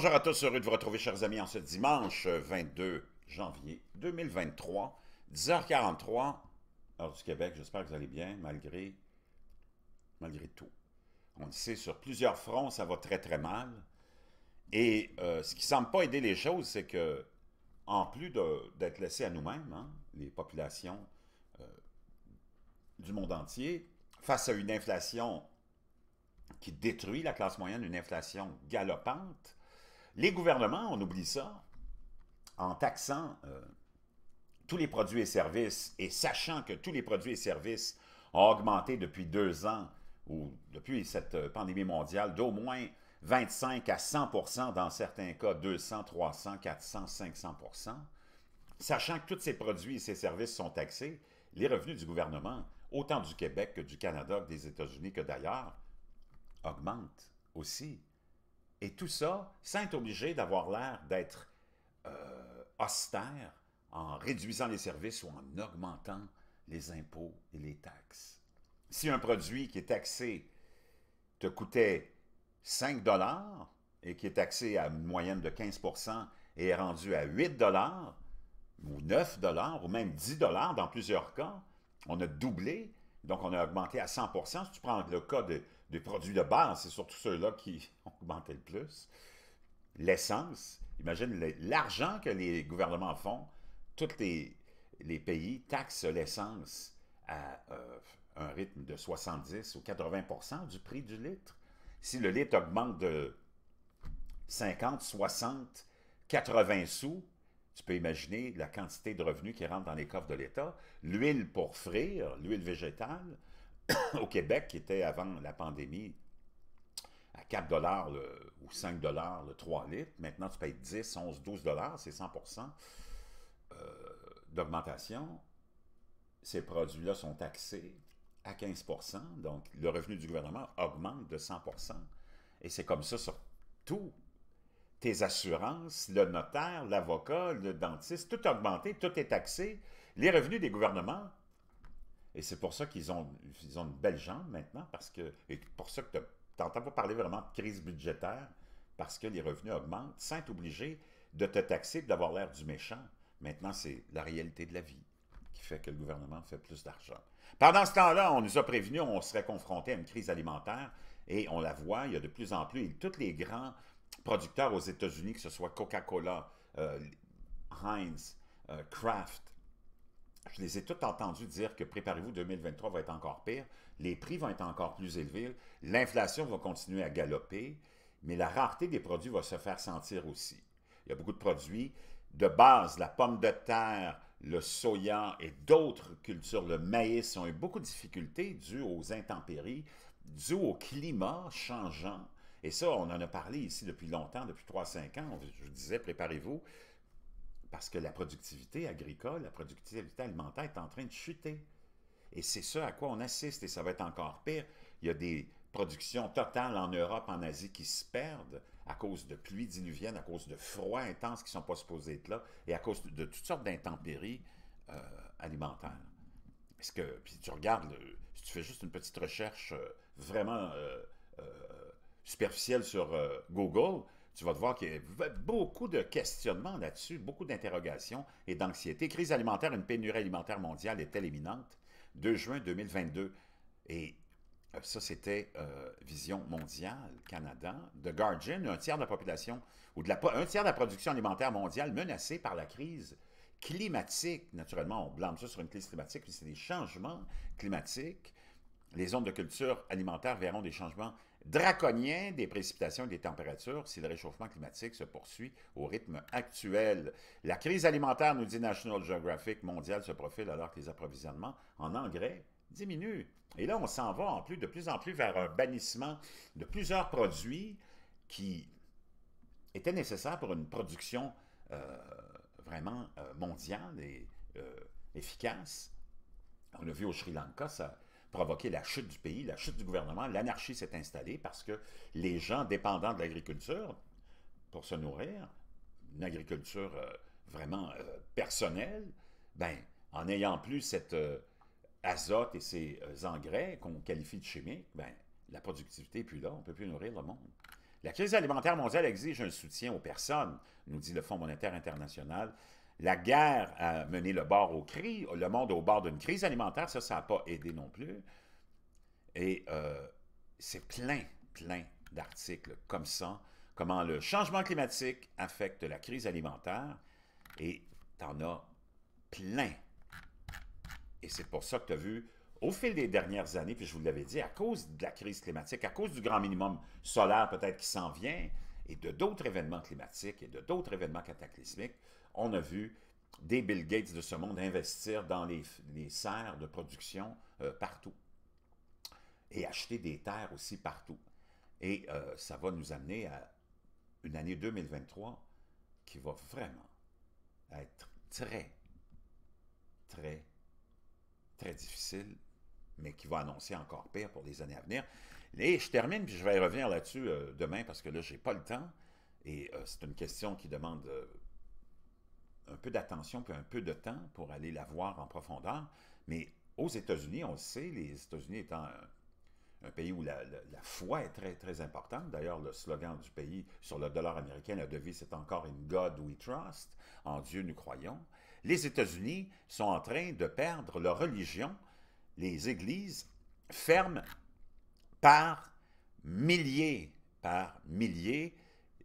Bonjour à tous, heureux de vous retrouver, chers amis, en ce dimanche 22 euh, janvier 2023, 10h43, heure du Québec. J'espère que vous allez bien, malgré, malgré tout. On le sait, sur plusieurs fronts, ça va très, très mal. Et euh, ce qui ne semble pas aider les choses, c'est que, en plus d'être laissés à nous-mêmes, hein, les populations euh, du monde entier, face à une inflation qui détruit la classe moyenne, une inflation galopante, les gouvernements, on oublie ça, en taxant euh, tous les produits et services et sachant que tous les produits et services ont augmenté depuis deux ans ou depuis cette euh, pandémie mondiale d'au moins 25 à 100 dans certains cas 200, 300, 400, 500 Sachant que tous ces produits et ces services sont taxés, les revenus du gouvernement, autant du Québec que du Canada, que des États-Unis que d'ailleurs, augmentent aussi. Et tout ça sans être obligé d'avoir l'air d'être euh, austère en réduisant les services ou en augmentant les impôts et les taxes. Si un produit qui est taxé te coûtait 5 dollars et qui est taxé à une moyenne de 15 et est rendu à 8 dollars ou 9 dollars ou même 10 dollars dans plusieurs cas, on a doublé, donc on a augmenté à 100 Si tu prends le cas de, des produits de base, c'est surtout ceux-là qui ont augmenté le plus. L'essence, imagine l'argent que les gouvernements font, tous les, pays taxent l'essence à euh, un rythme de 70 ou 80 du prix du litre. Si le litre augmente de 50, 60, 80 sous, tu peux imaginer la quantité de revenus qui rentrent dans les coffres de l'État. L'huile pour frire, l'huile végétale, au Québec, qui était avant la pandémie à 4 dollars ou 5 dollars le 3 litres. Maintenant, tu payes 10, 11, 12 dollars, c'est 100 euh, d'augmentation. Ces produits-là sont taxés à 15 donc le revenu du gouvernement augmente de 100 Et c'est comme ça sur tout. Tes assurances, le notaire, l'avocat, le dentiste, tout augmenté, tout est taxé. Les revenus des gouvernements et c'est pour ça qu'ils ont, ils ont une belle jambe maintenant, parce que, et pour ça que tu n'entends pas parler vraiment de crise budgétaire, parce que les revenus augmentent, sans obligé de te taxer, d'avoir l'air du méchant. Maintenant, c'est la réalité de la vie qui fait que le gouvernement fait plus d'argent. Pendant ce temps-là, on nous a prévenus, on serait confronté à une crise alimentaire, et on la voit, il y a de plus en plus, et tous les grands producteurs aux États-Unis, que ce soit Coca-Cola, euh, Heinz, euh, Kraft, je les ai toutes entendus dire que préparez-vous, 2023 va être encore pire, les prix vont être encore plus élevés, l'inflation va continuer à galoper, mais la rareté des produits va se faire sentir aussi. Il y a beaucoup de produits de base, la pomme de terre, le soya et d'autres cultures, le maïs, ont eu beaucoup de difficultés dues aux intempéries, dues au climat changeant. Et ça, on en a parlé ici depuis longtemps, depuis 3-5 ans. Je disais, préparez-vous, parce que la productivité agricole, la productivité alimentaire est en train de chuter. Et c'est ça à quoi on assiste, et ça va être encore pire. Il y a des productions totales en Europe, en Asie qui se perdent à cause de pluies diluviennes, à cause de froids intenses qui ne sont pas supposés être là, et à cause de toutes sortes d'intempéries euh, alimentaires. Parce que, puis tu regardes, si tu fais juste une petite recherche euh, vraiment euh, superficielle sur Google, tu vas te voir qu'il y a beaucoup de questionnements là-dessus, beaucoup d'interrogations et d'anxiété. Crise alimentaire, une pénurie alimentaire mondiale est-elle imminente? 2 juin 2022. Et euh, ça, c'était euh, Vision mondiale, Canada. The Guardian, un tiers de la population, ou de un tiers de la production alimentaire mondiale menacée par la crise climatique. Naturellement, on blâme ça sur une crise climatique, mais c'est des changements climatiques. Les zones de culture alimentaire verront des changements draconien des précipitations et des températures si le réchauffement climatique se poursuit au rythme actuel. La crise alimentaire, nous dit National Geographic mondiale, se profile alors que les approvisionnements en engrais diminuent. Et là, on s'en va en plus, de plus en plus vers un bannissement de plusieurs produits qui étaient nécessaires pour une production euh, vraiment euh, mondiale et euh, efficace. On l'a vu au Sri Lanka, ça, provoquer la chute du pays, la chute du gouvernement. L'anarchie s'est installée parce que les gens dépendants de l'agriculture, pour se nourrir, une agriculture euh, vraiment euh, personnelle, ben, en n'ayant plus cet euh, azote et ces engrais qu'on qualifie de chimiques, ben, la productivité n'est plus là, on ne peut plus nourrir le monde. La crise alimentaire mondiale exige un soutien aux personnes, nous dit le Fonds monétaire international, la guerre a mené le bord au cri, le monde au bord d'une crise alimentaire, ça, ça n'a pas aidé non plus. Et euh, c'est plein, plein d'articles comme ça, comment le changement climatique affecte la crise alimentaire, et tu en as plein. Et c'est pour ça que tu as vu, au fil des dernières années, puis je vous l'avais dit, à cause de la crise climatique, à cause du grand minimum solaire peut-être qui s'en vient, et de d'autres événements climatiques et de d'autres événements cataclysmiques, on a vu des Bill Gates de ce monde investir dans les, serres de production euh, partout et acheter des terres aussi partout. Et euh, ça va nous amener à une année 2023 qui va vraiment être très, très, très difficile, mais qui va annoncer encore pire pour les années à venir. Et je termine, puis je vais revenir là-dessus euh, demain parce que là, je n'ai pas le temps. Et c'est une question qui demande un peu d'attention puis un peu de temps pour aller la voir en profondeur. Mais aux États-Unis, on le sait, les États-Unis étant un, pays où la, la, foi est très, très importante. D'ailleurs, le slogan du pays sur le dollar américain, la devise, c'est encore In God we trust, en Dieu nous croyons. Les États-Unis sont en train de perdre leur religion. Les églises ferment par milliers, par milliers.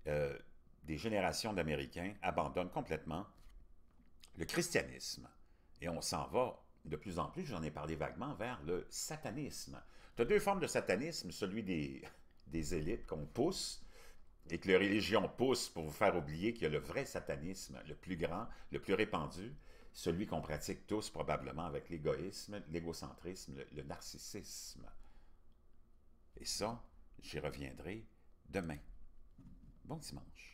Euh, des générations d'Américains abandonnent complètement le christianisme. Et on s'en va de plus en plus, j'en ai parlé vaguement, vers le satanisme. Tu as deux formes de satanisme, celui des, des élites qu'on pousse et que les religions pousse pour vous faire oublier qu'il y a le vrai satanisme, le plus grand, le plus répandu, celui qu'on pratique tous probablement avec l'égoïsme, l'égocentrisme, le narcissisme. Et ça, j'y reviendrai demain. Bon dimanche.